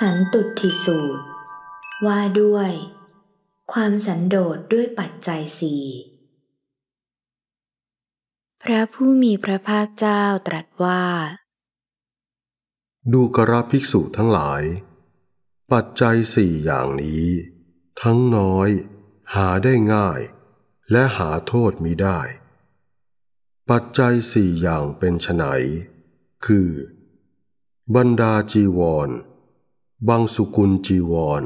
สันตุทิสูตร ว่าด้วย ความสันโดษด้วยปัจจัยสี่พระผู้มีพระภาคเจ้าตรัสว่า ดูกราภิกษุทั้งหลาย ปัจจัยสี่อย่างนี้ ทั้งน้อย หาได้ง่าย และหาโทษมิได้ ปัจจัยสี่อย่างเป็นไฉนคือ บรรดาจีวรบางสุกุลจีวร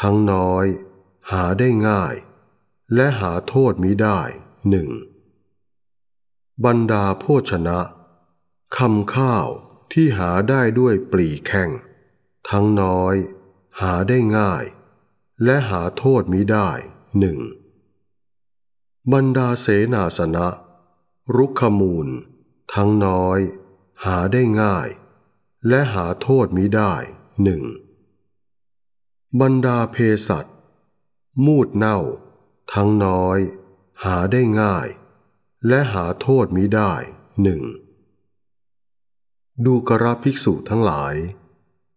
ทั้งน้อย หาได้ง่าย และหาโทษมิได้หนึ่งบรรดาโภชนะคำข้าวที่หาได้ด้วยปลีแข่งทั้งน้อย หาได้ง่าย และหาโทษมิได้หนึ่งบรรดาเสนาสนะรุกขมูล ทั้งน้อย หาได้ง่าย และหาโทษมิได้หนึ่งบรรดาเพศัตมูดเน่า ทั้งน้อย หาได้ง่าย และหาโทษมิได้หนึ่ง ดูกระภิกษุทั้งหลาย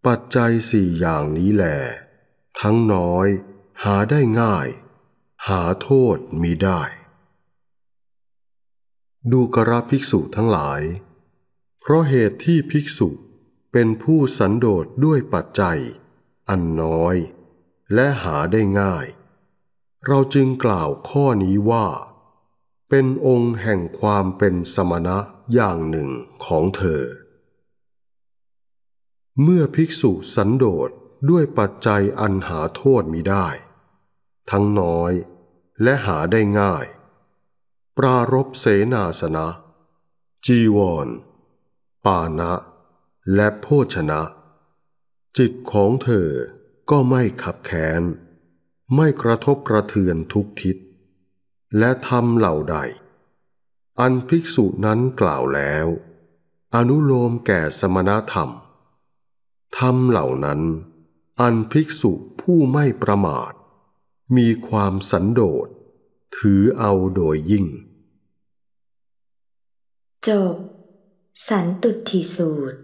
ปัจจัยสี่อย่างนี้แหลทั้งน้อย หาได้ง่าย หาโทษมิได้ ดูกระภิกษุทั้งหลาย เพราะเหตุที่ภิกษุเป็นผู้สันโดษด้วยปัจจัย อันน้อย และหาได้ง่าย เราจึงกล่าวข้อนี้ว่า เป็นองค์แห่งความเป็นสมณะอย่างหนึ่งของเธอ เมื่อภิกษุสันโดษด้วยปัจจัยอันหาโทษมิได้ ทั้งน้อยและหาได้ง่าย ปรารบเสนาสนะ จีวรปานะและโภชนะ จิตของเธอก็ไม่ขับแค้นไม่กระทบกระเทือนทุกทิศ และทำเหล่าใด อันภิกษุนั้นกล่าวแล้ว อนุโลมแก่สมณธรรมทำเหล่านั้น อันภิกษุผู้ไม่ประมาท มีความสันโดษถือเอาโดยยิ่งจบสันตุถิสูตร